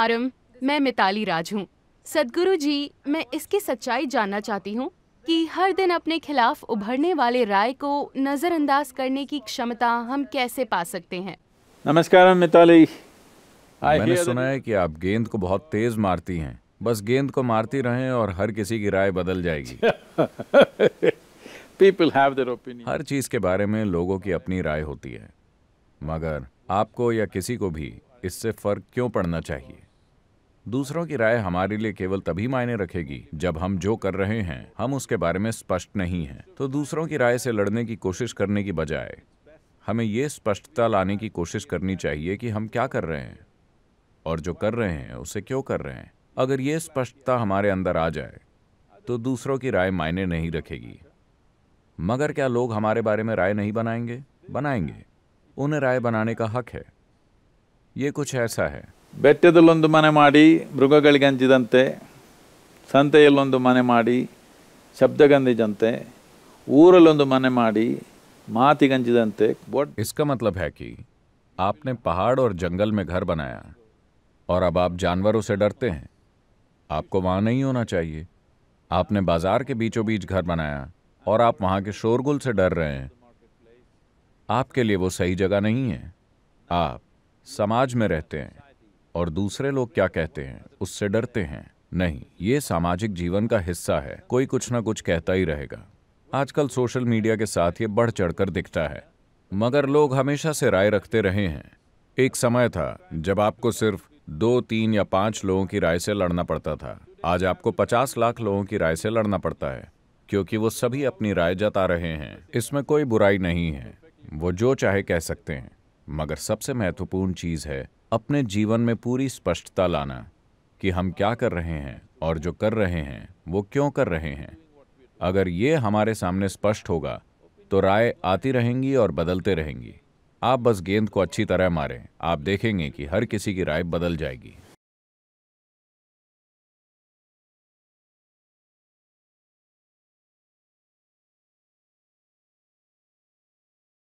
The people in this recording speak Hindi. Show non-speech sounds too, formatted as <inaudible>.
आरम मैं मिताली राज हूँ सदगुरु जी मैं इसकी सच्चाई जानना चाहती हूँ कि हर दिन अपने खिलाफ उभरने वाले राय को नज़रअंदाज करने की क्षमता हम कैसे पा सकते हैं नमस्कार मिताली मैंने सुना है कि आप गेंद को बहुत तेज मारती हैं बस गेंद को मारती रहें और हर किसी की राय बदल जाएगी पीपल <laughs> हर चीज के बारे में लोगों की अपनी राय होती है मगर आपको या किसी को भी इससे फर्क क्यों पड़ना चाहिए दूसरों की राय हमारे लिए केवल तभी मायने रखेगी जब हम जो कर रहे हैं हम उसके बारे में स्पष्ट नहीं हैं तो दूसरों की राय से लड़ने की कोशिश करने की बजाय हमें ये स्पष्टता लाने की कोशिश करनी चाहिए कि हम क्या कर रहे हैं और जो कर रहे हैं उसे क्यों कर रहे हैं अगर ये स्पष्टता हमारे अंदर आ जाए तो दूसरों की राय मायने नहीं रखेगी मगर क्या लोग हमारे बारे में राय नहीं बनाएंगे बनाएंगे उन्हें राय बनाने का हक है ये कुछ ऐसा है ಬೆಟ್ಟದಲ್ಲೊಂದು ಮನೆ ಮಾಡಿ ಮೃಗಗಳಿಗಂಜಿದಂತೆ ಸಂತೆಯಲ್ಲೊಂದು ಮನೆ ಮಾಡಿ ಶಬ್ದಗಂಜಿದಂತೆ ಊರಲ್ಲೊಂದು ಮನೆ ಮಾಡಿ ಮಾತಿಗಂಜಿದಂತೆ वॉट इसका मतलब है कि आपने पहाड़ और जंगल में घर बनाया और अब आप जानवरों से डरते हैं आपको वहाँ नहीं होना चाहिए आपने बाजार के बीचों बीच घर बनाया और आप वहाँ के शोरगुल से डर रहे हैं आपके लिए वो सही जगह नहीं है आप समाज में रहते हैं और दूसरे लोग क्या कहते हैं उससे डरते हैं नहीं ये सामाजिक जीवन का हिस्सा है कोई कुछ ना कुछ कहता ही रहेगा आजकल सोशल मीडिया के साथ ये बढ़ चढ़कर दिखता है मगर लोग हमेशा से राय रखते रहे हैं एक समय था जब आपको सिर्फ दो तीन या पांच लोगों की राय से लड़ना पड़ता था आज आपको पचास लाख लोगों की राय से लड़ना पड़ता है क्योंकि वो सभी अपनी राय जता रहे हैं इसमें कोई बुराई नहीं है वो जो चाहे कह सकते हैं मगर सबसे महत्वपूर्ण चीज़ है अपने जीवन में पूरी स्पष्टता लाना कि हम क्या कर रहे हैं और जो कर रहे हैं वो क्यों कर रहे हैं अगर ये हमारे सामने स्पष्ट होगा तो राय आती रहेंगी और बदलते रहेंगी आप बस गेंद को अच्छी तरह मारें आप देखेंगे कि हर किसी की राय बदल जाएगी